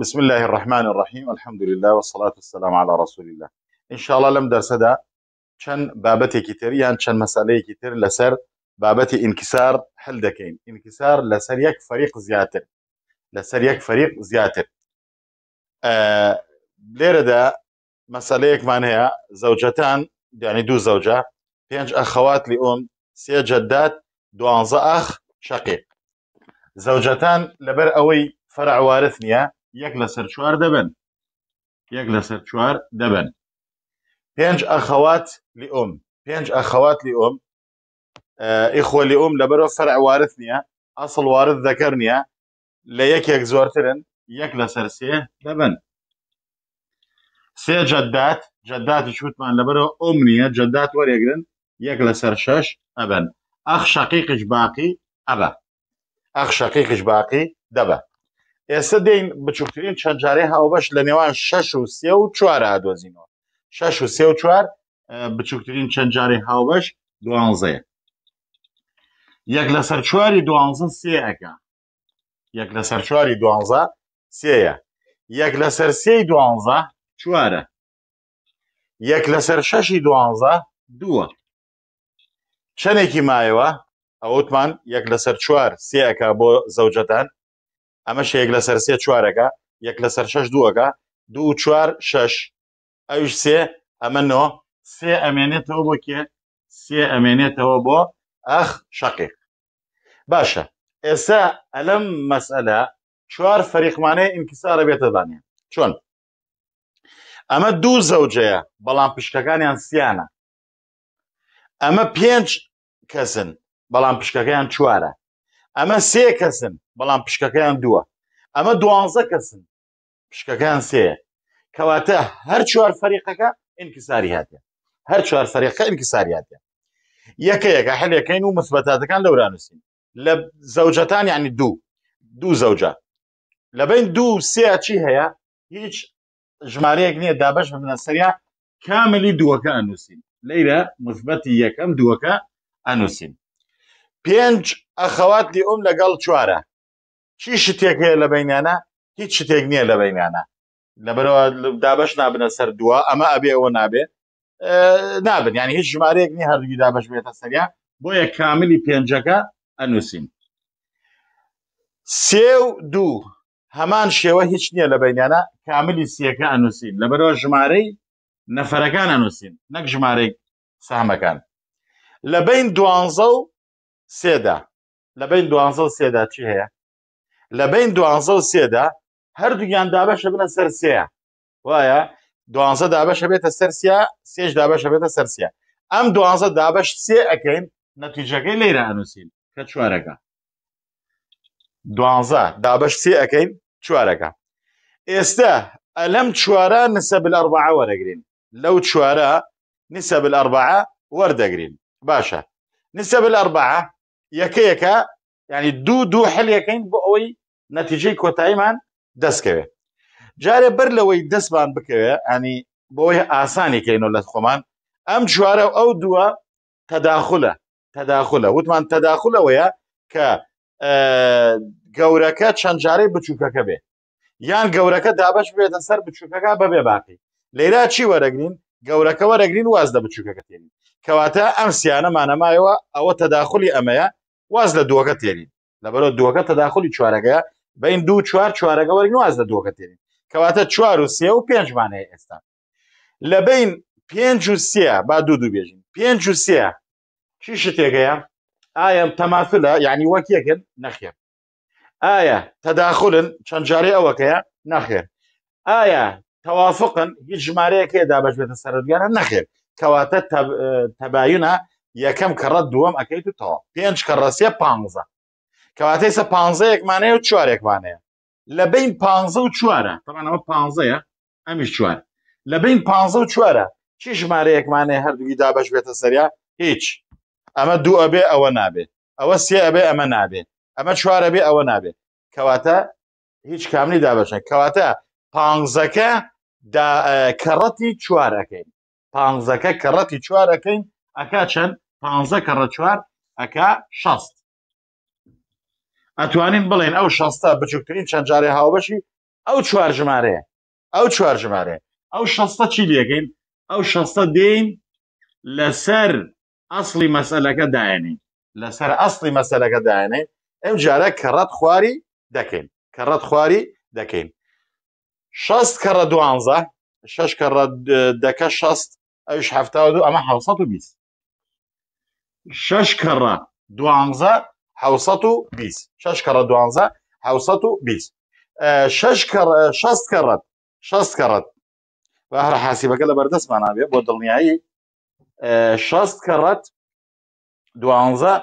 بسم الله الرحمن الرحيم الحمد لله والصلاة والسلام على رسول الله ان شاء الله لەم دەرسەدا چەند بابەتێکی تر یان چەند مەسالەیەکی تر لەسەر انكسار ئینکسار هەل دەکەین ئینکسار لەسەر یەک فەریق فريق زياتر یەک فەریق مسألة لێرەدا مەسالەیەکمان هەیە زەوجەتان دیانی دوو زەوجە پێنج ئەخەوات لی ئۆم سێ جەدات دوانزە أخ شقيق زوجتان لبر أوي فرع وارثنيا یەک لەسەر چوار دەبن یەک لەسەر چوار دەبن پێنج ئەخەوات لیئۆم پێنج ئەخەوات لیئۆم ئیخۆ لیئۆم لەبەرەوە فەرع وارث نییە ئەسڵ وارث دەکەر نییە لە یەکێک زۆرترن یەک لەسەر سێ دەبن سێ جەدات جەداتی شوتمان لەبەرەوە ئۆم نییە جەدات وەرێگرن یەک لەسەر شەش ئەبن ئەخ شەقیقش باقی ئەبە ئەخ شەقیقش باقی دەبە ئێستا دەین بچووکترین چەند جارێ هاوبەش لە نێوان شش و سێ و چوار ئادۆزینەوە شش و سێ و چوار بچووکترین چەند جارێ هاوبەش دوانزەیە یەک لە سەر چواری دوانزە سێ ئەەکە یەک لە سەر چواری دوانزە سێە یەک لە سەر سێی دوانزە چوارە یەک لە سەر شەشی دوانزە دووە چەندێکی مایەوە ئەوتمان یەک لە سەر چوار سێەکە بۆ زەوجەتان ئەمە شەیەک لەسەر سێ چوارەکە یەک لەسەر شەش دووەکە دوو چوار شەش ئەوش سێ ئەمە نۆ سێ ئەمێنێتەوە بۆ کێ سێ ئەمێنێتەوە بۆ ئەخ شەقیق باشە ئێستا ئەلم مەسئلە چوار فەریقمانەیە ئینکیسارە بێتەدانێ چۆن ئەمە دوو زەوجەیە بەڵام پشکەکانیان سیانە ئەمە پێنج کەسن بەڵام پشکەکەیان چوارە ئەمە سێ کەسن بەڵام پشکەکەیان دووە ئەمە دوانزە کەسن پشکەکان سەیە کەواتە هەر چوار فەریقەکە ئینکساری هاتێ هەر چوار فەریقە ئینکساری هاتێ یەکە یەکە هەلەکەین و مثبەتاتەکان لەورانووسین لە زەوجەتان یعنی دوو دوو زەوجە لە بین دوو سێچی هەیە هیچ ژمارەیەک نییە دابش بنەسەریا کاملی دووەکە ئەنووسین لەیرە مثبەتی یەکەم دووەکە ئەنووسین پێنج ئەخەواتی ئەوم لەگەڵ چوارە چی شتێک هەیە لە بینانە هیچ شتێک نییە لە بینانە لەبەرەوە دابش نابنە سەر دووە ئەمە ئەبێ ئەوە نابێ نابن یعنی هیچ ژمارەیەک نی هەردووی دابش بێتە سەریا بۆ یە کاملی پێنجەکە ئەنووسین سێ و دوو هەمان شێوە هیچ نییە لە بینانە کاملی سیەکە ئەنووسین لەبەرەوە ژمارەی نەفەرەکان ئەنووسین نەک ژمارەی سامەکان لە بین دوانزە و سێدا لەبین دوانزە سێدا چی هەیە لەبین دوانزە سێدا هەردووگیان دابەشە بنە سەر سەیە وایە دوانزە دابەشە بێتە سەرسیە سێش دابەشە بێتە سەرسیە ئەم دوانزە دابەش سێ ئەەکەین نەتیجەکەی لەیرە هەنووسین کە چوارەکە دوانزە دابەش سێ ئەەکەین چوارەکە ئێستا ئەلەم چوارە نسە بالەربع وەرەگرین لەو چوارە نسە بالەربع وەردەگرین باشە نسە بالەربع یەکەیەکە ینی دوو دوو هەلەکەین بۆ ئەوەی نەتیجەی کۆتاییمان دەستکەوێت جارێ بەر لەوەی دەستبان بکەوێت ئەنی بۆی ئاسانی کەینەوە لە خۆمان ئەم جوارە ئەو دووە تەداخلە تەداخلە وتمان تەداخلەوەیە کە گەورەکە چەند جارەی بچووکەکە بێ یان گەورەکە دابش بێتە سەر بچووکەکە بەبێ باقی لێرا چی وەرەگرین گەورەکە وەرەگرین واز دە بچووکەکە تێنین کەواتە ئەم سیانە مانەمایەوە ئەوە تەداخلی ئەمەیە واز لە دووەکە تێرین لەبەرۆ دووەکە تەداخلی چوارەکە بین دوو چوار چوارەکە وەرین واز لە دووەکە تێرین کەواتە چوار و سێ و پێنجمانەیە ئێستا لە بین پێنج و سێ با دوو دوو بێژین پێنج و سێ چی شتێکەیە ئایا تەماسلە یعنی وەکیەکرد نەخێر ئایا تەداخلن چەند جارێ ئەوەکەیە نەخێر ئایا تەوافقن هیچ ژمارەیەکێدا بەش بێتە سەرگیانە نەخێر کەواتە تەباینە یەکەم کەڕەت دووەم ئەەکەیت و تەوە پێنج کە ڕەسیە پانزە کەواتەی سە پانزەیەکمانەیە و چوارێکمانەیە لە بین پانزە و چوارە تەمانەوە پانزەیە ئەمیش چوار لە بین پانزە و چوارە چی ژمارەیەکمانەیە هەردووی دابش بێتە سەریا هیچ ئەمە دوو ئەبێ ئەوە نابێت ئەوە سێ ئەبێ ئەمە نابێت ئەمە چوارە بێ ئەوە نابێت کەواتە هیچ کامنی دابشن کەواتە پانزەکە کەڕەتی چوارەکەین پانزەکە کەڕەتی چوارەکەین ئەکا چەند پانزە کەڕە چوار ئەکا شەست ئەتوانین بڵێن ئەو شەستە بچووکترین چەند جارێ هاوبەشی ئەو چوار ژمارەیە ئەو چوار ژمارێ ئەو شەستە چی لێگەین ئەو شەستە دێین لەسەر ئەسلی مەسەلەکە داێنین لەسەر ئەسلی مەسەلەکە داێنین ئەم جارە کەڕەت خواری دەکەین کەڕەت خواری دەکەین شەست کەڕە دوانزە شش کەڕە دەکە شەست ئەوش هەفتا دو ئەمە حوسە و بیست شەش کەڕە دوانزە حوسەت و بیست شەش کەڕە دوانزە حوسەت و بیست شەش شەست کەڕەت شەست کەڕەت بە هەر حاسیبەکە لە بەردەستمان نابێت بۆ دڵنیایی شەست کەڕەت دوانزە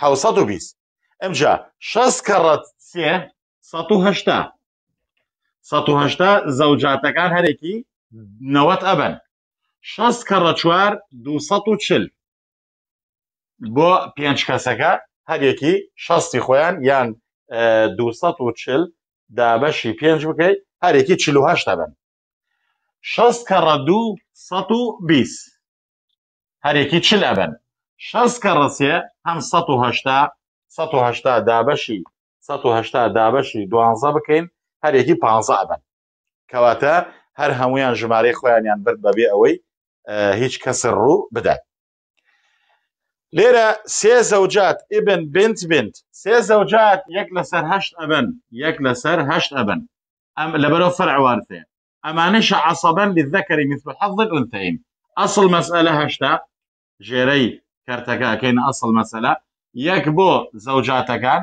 حوسەت و بیست ئەمجا شەست کەڕەت سێ سە هشتا سە هشتا زەوجاتەکان هەرێکی نەوەت ئەبن شەست کەڕە چوار دو چل بۆ پێنج کەسەکە هەرێکی شەستی خۆیان یان دوچل دابەشی پێنج بکەیت هەرێکی چهشتا بن شەست کە ڕەدوو بیست هەرێکی چل ئەبن شەست کە ڕسیە هەم 1970 دابەشی 1970 دابەشی دوانزە بکەین هەرێکی پ ئەبن کەواتە هەر هەمویان ژمارەی خۆیانیان برد بەبێ ئەوەی هیچ کەس ڕوو بدات لێرە سێ زەوجات ئبن بنت بنت سێ زەوجات یەک لەسەر هەشت ئەبن یەک لەسەر هەشت ئەبن ئەم لەبەرەوە فەرعوارتێ ئەمانش عسەبەن للذەکەری مثل حەظ ئەنتین ئەسڵ مەسئلە هەشتا ژێرەی کەرتەکەکەین ئەسڵ مەسەلە یەک بۆ زەوجاتەکان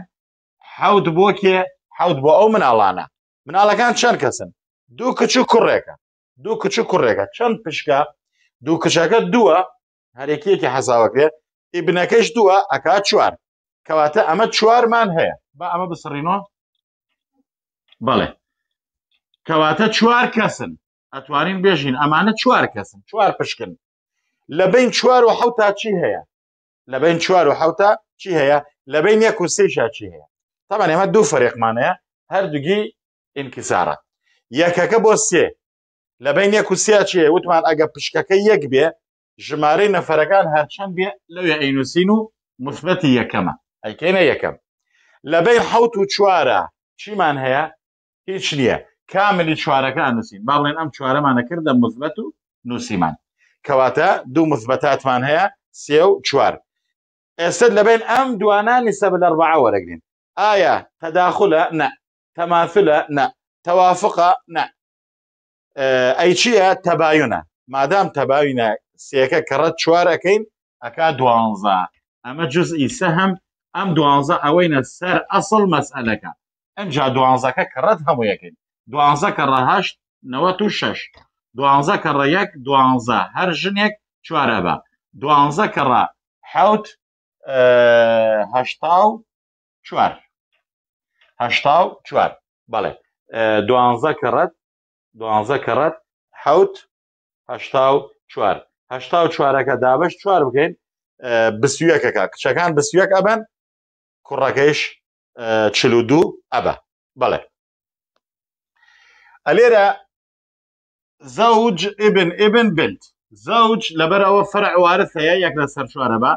حەوت بۆ کێ حەوت بۆ ئەو مناڵانە مناڵەکان چەند کەسن دوو کچ و کوڕێکە دوو کچ و کوڕێکە چەند پشکە دوو کچەکە دووە هەرێکیەکی حەزاوەکرێت ئیبنەکەش دووە ئەکا چوار کەواتە ئەمە چوارمان هەیە بە ئەمە بسڕینەوە بڵێ کەواتە چوار کەسن ئەتوانین بێژین ئەمانە چوار کەسن چوار پشکن لە بین چوار و حوتا چی هەیە لە بین چوار و حوتا چی هەیە لە بین یەک و سێشا چی هەیە تامان ئێمە دوو فەرێقمانەیە هەردووگی ئینکسارە یەکەکە بۆ سێ لە بین یەک و سیا چیە وتمان ئەگە پشکەکە یەک بێ ژمارەی نەفەرەکان هەرچەند بێ لەوێ ئەینوسین و مثبەتی یەکەمە ئەیکێنە یەکەم لەبەی حوت و چوارە چیمان هەیە هیچ نییە کاملی چوارەکان نووسین باڵێن ئەم چوارەمانە کردە مثبەت و نووسیمان کەواتە دوو مثبەتاتمان هەیە سێ و چوار ئێستا لەبێن ئەم دوانانی سە بەلەڕبع وەرەگرین ئایا تەداخلە نە تەمافلە نە تەوافقە نە ئەی چییە تەباوونە مادام تەباوینە سیەکە کەڕەت چوارەکەین ئەکا دوانزە ئەمە جز ئیسە هەم ئەم دوانزە ئەوەینە سەر ئەسڵ مەسئلەکە ئەمجا دوانزەکە کەڕەت هەموویەکەین دوانزە کە ڕەهشت نەوە و شش دوانزە کە ڕەیەک دوانزە هەر ژنێک چوارە بە دوانزە کە ڕە حوت هەشتا و چوار هەشتا و چوار بەڵێ دوانزە کەڕەت دوانزە کەڕەت حوت هەشتا و چوار هشتا و چوارەکە دابش چوار بکەین بسوەکەکە کچەکان بسوەک ئەبەن کوڕەکەیش چل و دوو ئەبە بڵێ ئەلێرە زەوج ئبن ئبن بنت زەوج لەبەر ئەوە فرعوارەسەیە یەک لە سەر چوارەبە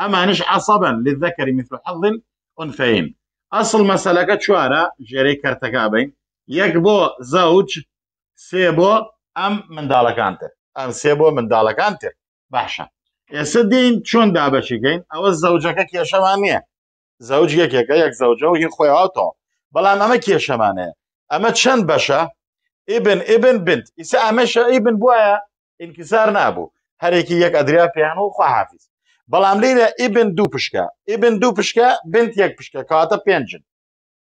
ئەمانش عسەبن لذەکەری میفر حەڵن ئۆنفین ئەسڵ مەسەلەکە چوارە ژێرەی کەرتەکە بین یەک بۆ زەوج سێ بۆ ئەم منداڵەکانتر ئەنسێ بۆ منداڵەکان تر باشە ئێستا دێین چۆن دابەشیگەین ئەوە زەوجەکە کێشەمان نییە زەوج یەکێکە یەک زەوجە و هی خۆیاتەوە بەڵام ئەمە کێشەمانەیە ئەمە چەند بەشە ئبن ئبن بنت ئیسا ئەمەشە ئیبن بواە ئینکیزار نابوو هەرێکی یەک ئەدریا پیان و خواحافیز بەڵام لێرە ئبن دوو پشکە ئبن دوو پشکە بنت یەک پشکە کاتە پێنجن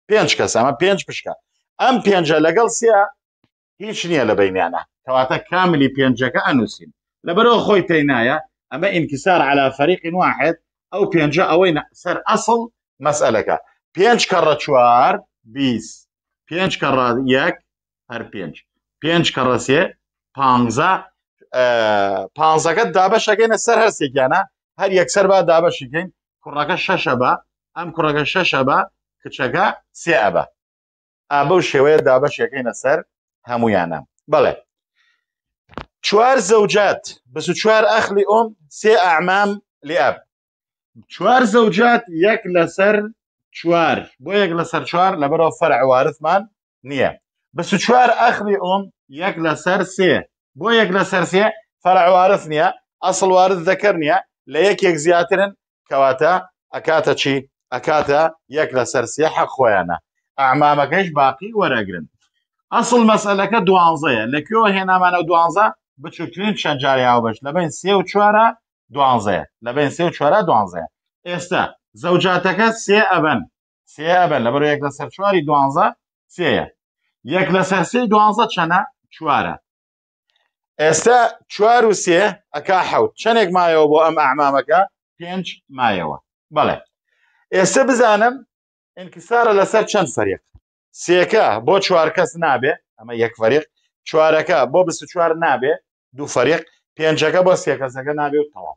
پێنج کەس ئەمە پێنج پشکە ئەم پێنجە لەگەڵ سیە هیچ نییە لە بینیانە کەواتە کاملی پێنجەکە ئەنووسین لەبەرەوە خۆی تینایە ئەمە ئینکسار على فريق واحد ئەو پێنجە ئەوەی سەر ئەسڵ مەسئلەکە پێنج کەڕە چوار بیست پێنج کەڕ یەک هەر پێنج پێنج کەڕەسێ پانزە پانزەکە دابەشەکەینە سەر هەرسێکیانە هەر یەکسەر با دابەشیکەین کوڕەکە شەشە بە ئەم کوڕەکە شەشە بە کچەکە سێ ئەبە ئا بەو شێوەیە دابەشەکەینە سەر هەمویانە بەڵێ چوار زەوجات بەس و چوار ئەخلی ئۆم سێ ئامام لێب چوار زەوجات یەک لەسەر چوار بۆ یەک لەسەر چوار لەبەرەوە فەرعوارثمان نییە بەس و چوار ئەخلی ئۆم یەک لەسەر سێ بۆ یەک لەسەر سێ فەرعوارث نییە ئەسڵ وارد دەکەر نییە لە یەکێک زیاترن کەواتە ئەکاتە چی ئەکاتە یەک لەسەر سێ حەق خۆیانە ئامامەکەش باقی وەرەگرن ئەسڵ مەسلەکە دوانزەیە لەکوێوە هێنامانە دوانزە بچووترین چەندجاری هاوبەش لە بین سێ و چوارە دوانزەیە لە بین سێ و چوارە دوانزەیە ئێستا زەوجاتەکە سێ ئەبن سێ ئەبن لە بەر یەک لە سەر چواری دوانزە سێە یەک لە سەر سێ دوانزە چەنە چوارە ئێستا چوار و سێ ئەک حەوت چەندێک مایەوە بۆ ئەم ئامامەکە پێنج مایەوە بەڵێ ئێستا بزانم انکسارە لەسەر چەند فەرێک سێکە بۆ چوار کەس نابێ ئەمە یەک فەریق چوارەکە بۆ بست چوار نابێ دوو فەریق پێنجەکە بۆ سێ کەسەکە نابێت تەواو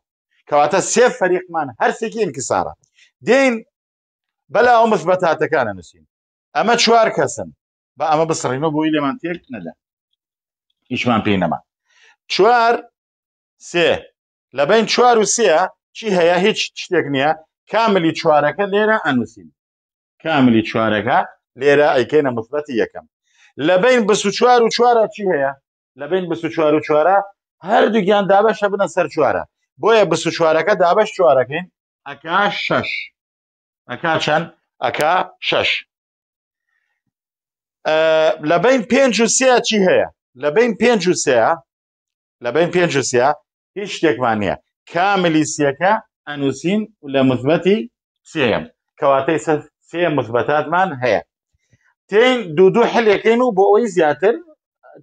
کەواتە سێ فەریقمان هەرسێکی ئینکسسارە دین بەلا ئەو مثبەتاتەکانە نووسین ئەمە چوار کەسن بە ئەمە بسڕیمە بووی لێمان تێک نەدا هیچمان پێی نەما چوار سێ لە بین چوار و سێە چی هەیە هیچ شتێک نییە کاملی چوارەکە لێرە ئەنووسین کاملی چوارەکە لێرە ئەیکەینە مثبەتی یەکەم لە بین بس و چوار و چوارە چی هەیە لە بین بس و چوار و چوارە هەردووگیان دابەشە بنە سەر چوارە بۆیە بس و چوارەکە دابش چوارەکەین ئەکا شەش ئەکا چەند ئەکا شەش لە بین پێنج و سێ چی هەیە لە بین پێنج و سێ لە بین پێنج و سێ هیچ شتێکمان نیە کاملی سیەکە ئەنووسین لە مثبەتی سێم کەواتەی سێ مثبەتاتمان هەیە تێن دوو دوو حلەکەین و بۆ ئەوی زیاتر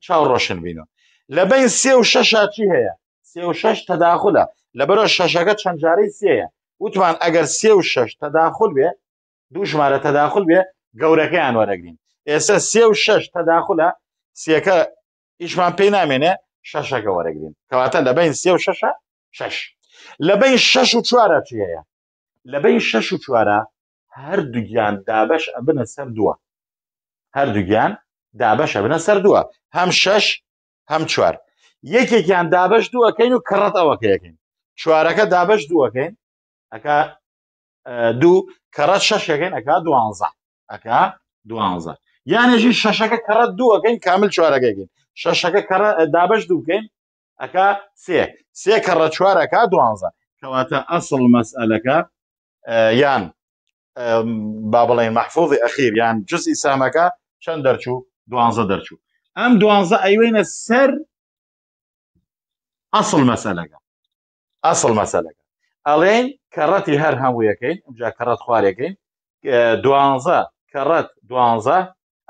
چاو ڕۆشن بینەوە لە بین سێ و شەش چی هەیە سێ و شش تەداخلە لەبەرەوە شەشەکە چەند جارەی سێە وتمان ئەگەر سێ و شش تەداخل بێ دوو ژمارە تەداخل بێ گەورەکەیان وەرەگرین ئێستا سێ و شش تەداخلە سیەکە ئیشمان پێی نامێنێ شەشەکە وەرەگرین کەواتە لە بین سێ و شش شش لە بین شش و چوارە چی هەیە لە بین شش و چوارە هەردووگیان دابش ئەبنە سەر دووە هەردووگیان دابەشە بنە سەر دووە هەم شەش هەم چوار یەکێکیان دابش دووەکەین و کڕەت ئەوەکەیەکەین چوارەکە دابش دووەکەین ئەک دوو کەڕەت شەشەکەین ئەک دوانزە ئەک دوانزە یانێژی شەشەکە کەڕەت دووەکەین کامل چوارەکەگەین شەشەکە دابش دووکەین ئەک سێ سێ کەڕە چوارەکە دوانزە کەواتە ئەسڵ مەسئلەکە یان با بڵێن مەحفوظی ئەخیر یان جزئی سامەکە چەند دەرچوو دوانزە دەرچوو ئەم دوانزە ئەیوێنە سەر ئەسڵ مەسەلەکە ئەسڵ مەسەلەکە ئەڵێن کەڕەتی هەر هەموویەکەین جا کەڕەت خوارەکەین دوانزە کەڕەت دوانزە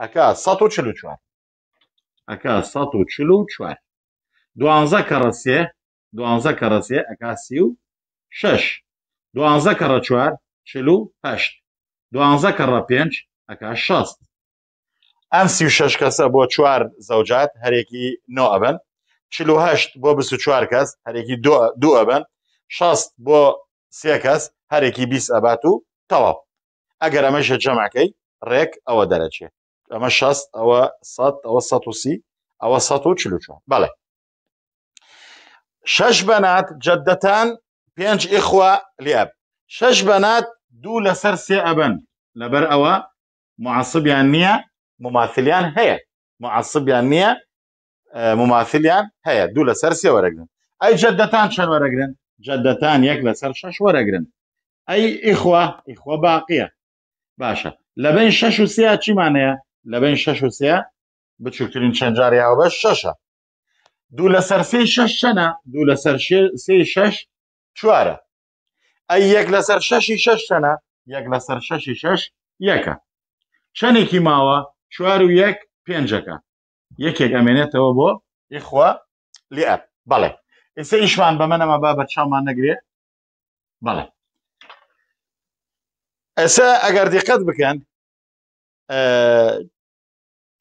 ئەکا 1940 ئەکا 1940 دوانزە کەڕەسیە دوانزە کەڕەسیە ئەکا سی و شش دوانزە کەڕە چوار چلو هەشت دوانزە کەڕە پێنج ئەکا شەست ئەم سی شش کەسە بۆ چوار زەوجات هەرێکی نۆ ئەبن چهشت بۆ بس چوار کەس هەرێکی دوو ئەبن شەست بۆ سێ کەس هەرێکی بیست ئەبات و تەواو ئەگەر ئەمەشە جەماکەی ڕێک ئەوە دەرەچێ ئەمە شەست ئەوە سەد ئەوە سە سی ئەوە سە چلو چوار بەڵێ شەش بەنات جەدەتان پێنج ئیخوا لێب شەش بەنات دوو لەسەر سێ ئەبن لەبەر ئەوە معسبیان نییە مماثلیان هەیە مععسبیان نییە مماثلیان هەیە دوو لەسەر سێ وەرەگرن ئەی جددەتان چەند وەرەگرن جددەتان یەک لەسەر شەش وەرەگرن ئەی ئیخوا ئیخوا باقیە باشە لە بین شش و سیا چیمانەیە لە بین شش و سیا بچووکترین چەندجار یاوە شەشە دوو لەسەر سێ شش چەنە دوو لەسەر سێ شش چوارە ئەی یەک لەسەر شەشی شش چەنە یەک لەسەر شەشی شش یەکە چەندێکی ماوە چوار و یەک پێنجەکە یەکێک ئەمێنێتەوە بۆ یخوا لێ ئەپ بەڵێ ئێستا ئیشوان بە منەمە بابەت چامان نەگرێ بەڵێ ئەسا ئەگەر دیقەت بکەن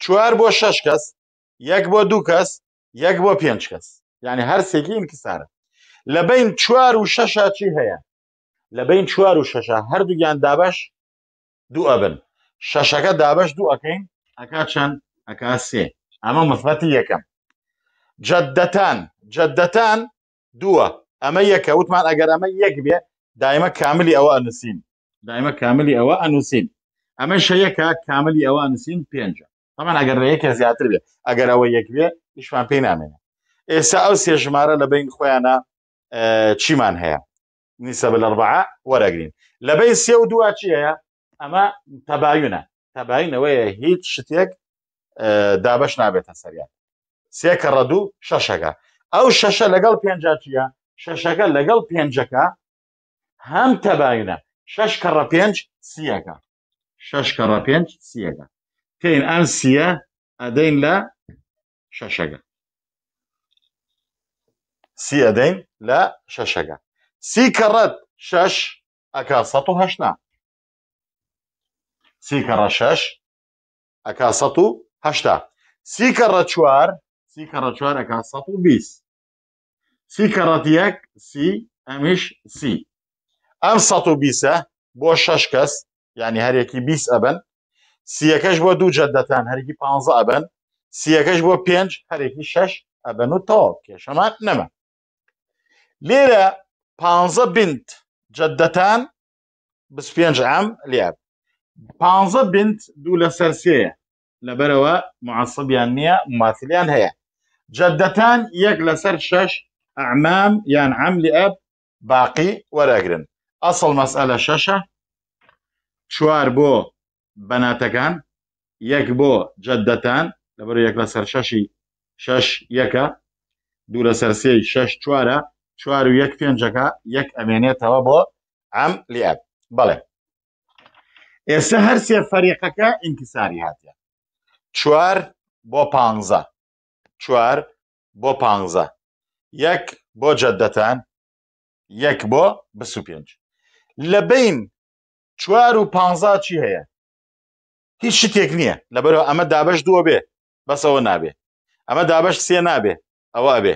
چوار بۆ شەش کەس یەک بۆ دوو کەس یەک بۆ پێنج کەس یعنی هەرسێکی ئینکسارە لە بین چوار و شەشە چی هەیە لە بین چوار و شەشە هەردووگیان دابش دوو ئەبن شەشەکە دابش دوو ئەەکەین ئەکا چەند ئەکا سێ ئەمە مثبەتی یەکەم جەدەتان جەدەتان دووە ئەمە یەکە وتمان ئەگەر ئەمە یەک بێ دایمە کاملی ئەوە ئەنووسین دایمە کاملی ئەوە ئەنووسین ئەمە شەیەکە کاملی ئەوە ئەنووسین پێنجە ئەمان ئەگەر ڕێیەکە زیاتر بێ ئەگەر ئەوە یەک بێ هیچمان پێی نامێنە ئێستا ئەو سێ ژمارە لە بین خۆیانە چیمان هەیە نیسە بە لەڕبع وەرەگرین لەبەی سێ و دووە چی هەیە ئەمە تەباویە تەباینەوەیە هیچ شتێک دابش نابێتە سەریان سێکە ڕەدوو شەشەکە ئەو شەشە لەگەڵ پێنجاتیە شەشەکە لەگەڵ پێنجەکە هەم تەباینە شش کەڕە پێنج سیەکە شش کەڕە پێنج سیەکە تین ئەم سیە ئەدەین لە شەشەکە سی ئەدەین لە شەشەکە سی کەڕەت شش ئەکا ١ هەشنا سیکەڕە شەش ئەک هەشتا سیکەڕە چوار سیکەڕە چوار ئەک بیست سیکەڕەت یەک سی ئەمیش سی ئەم سە بیسە بۆ شەش کەس یعنی هەرێکی بیست ئەبن سیەکەش بۆ دوو جەدەتان هەرگی پ ئەبن سیەکەش بۆ پێنج هەرێکی شەش ئەبەن و تۆ کێشەمان نەمە لێرە پ بنت جەدەتان 25 عام لێب پانزە بنت دوو لە سەرسەیە لەبەرەوە معسەبیان نییە ماتیلیان هەیە جەدەتان یەک لەسەر شەش ئەعمام یان عملی ئەب باقی وەرەگرن ئەسڵ مەسئلە شەشە چوار بۆ بەناتەکان یەک بۆ جەدەتان لەبەر یەک لە سەر شەشی شەش یەکە دوو لە سەرسەی شەش چوارە چوار و یەک پێنجەکە یەک ئەمێنێتەوە بۆ ئەم لیاب بەڵێ ئێستا هەرسێ فەریقەکە ئینکیساری هاتیە چوار بۆ پانزە چوار بۆ پانزە یەک بۆ جەدەتان یەک بۆ بس و پێنج لە بین چوار و پانزا چی هەیە هیچ شتێک نییە لەبەرەوە ئەمە دابش دووە بێ بەسەوە نابێ ئەمە دابش سێ نابێ ئەوە ئەبێ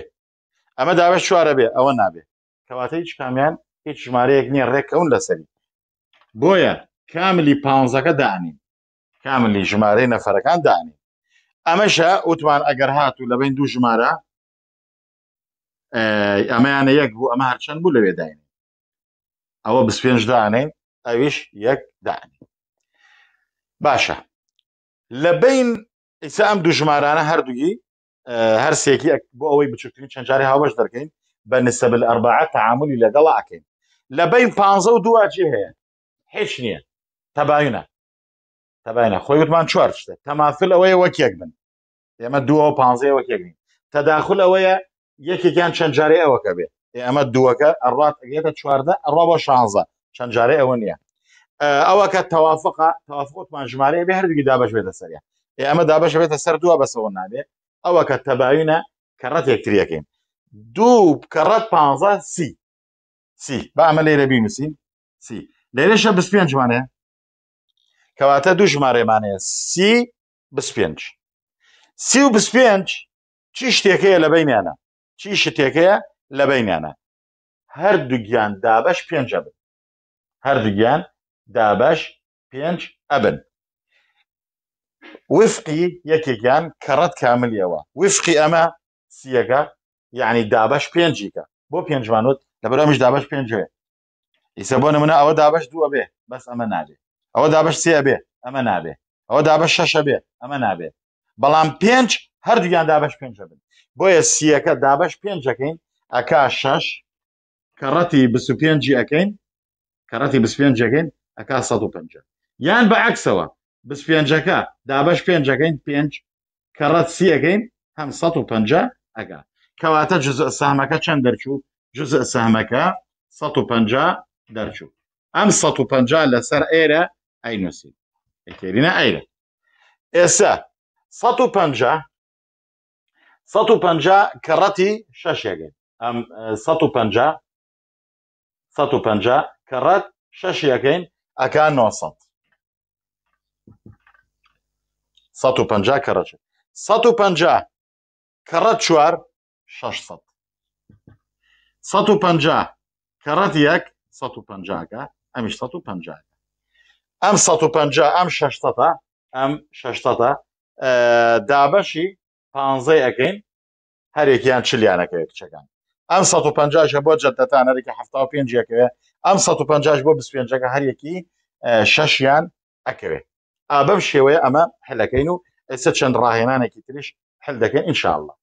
ئەمە دابش چوارە بێ ئەوە نابێ کەواتە هیچ کامیان هیچ ژمارەیەک نییە ڕێک ئەوون لەسەری بۆیە کاملی پانزەکە دانین کاملی ژمارەی نەفەرەکان دانین ئەمەشە ئۆتوان ئەگەر هاتوو لە بین دوو ژمارە ئەمەیانە یەک بوو ئەمە هەرچەند بوو لەوێ داین ئەوە بس پێنج دانین ئەویش یەک دانی باشە لە بین ئیسا ئەم دوو ژمارانە هەردووی هەر سێکی بۆ ئەوەی بچووکتترین چەندجاری هاوەش دەکەین بە نسە بە ئەربعات تعاملی لەگەڵ ئاکەین لە بین پ و دوواجی هەیە هیچ نییە تەباینە تەباینە خۆی وتمان چوار شتە تەماسل ئەوەیە وەکێک بن ئێمە دووە و پانزێ وەکێکین تەداخل ئەوەیە یەکێکیان چەند جارێ ئەوەکە بێت ئەمە دووەکە ئەڕات ئەگێتە چواردە ئەڕا بە شانزە چەند جارێ ئەوە نییە ئەوە کە تەوافق تەوافقتمان ژمارەیە بێ هەردووی دابش بێتە سەریە ئێمە دابش بێتە سەر دووە بەسەوە نابێ ئەوە کە تەباینە کە ڕەت یەکتریەکەین دوو کە ڕەت پ سی سی با ئەمە لێرە بینوسین سی لێرەشە بس پێنجوانەیە کەواتە دوو ژمارەمانەیە سی پێنج سی و پێنج چی شتێکەیە لە بینیانە چی شتێکەیە لە بینیانە هەردووگیان دابش پێنج ئەبن هەردووگیان دابش پێنج ئەبن وفقی یەکێکیان کەڕەت کاملیەوە وفقی ئەمە سیەکە یعنی دابش پێنجیکە بۆ پێنجوانوت لەبەرەمش دابش پێنجێ ئیسە بۆ نمونە ئەوە دابش دووە بێ بەس ئەمە نابێت ئەوە دابش سێ بێ ئەمە نابێ ئەوە دابش شەشە بێ ئەمە نابێ بەڵام پێنج هەردووان دابش پێنجە بن بۆیە سیەکە دابش پێنجەکەین ئەک شش کە ڕەتی بس و پێنجی ئەەکەین کە ڕەتی بس پێنجەکەین ئەک 150 یان بە عکسەوە بس پێنجەکە دابش پێنجەکەین پێنج کە ڕەت سیەکەین هەم 150 ئەگا کەواتە جزء سامەکە چەند دەرچوو جزء سامەکە 150 دەرچوو ئەم 150 لەسەر ئێرە ئەی نووسین ئەتێرینە ئەیرە ئێستا 150 کە ڕەتی شەشێگە ئەم 150 150 کە ڕەت شەشیەکەین ئەکان 900 150 کە ڕەچێت 150 کە ڕەت چوار 600 150 کە ڕەت یەک 150 ئەمیش 150 ئەم 150 ئەم شەشتەتە ئەم شەشتەتە دابەشی پانزەی ئەەکەین هەرێکیان چلیانەکەی کچەکان ئەم 150 بۆ جەتەتان هەرێکی ه پێنجەکەوێ ئەم 150 بۆ 25ەکە هەرێکی شەشیان ئەکەوێ ئابەم شێوەیە ئەمە هەلەکەین و چند چەند اکی تریش حل دکن انشاءالله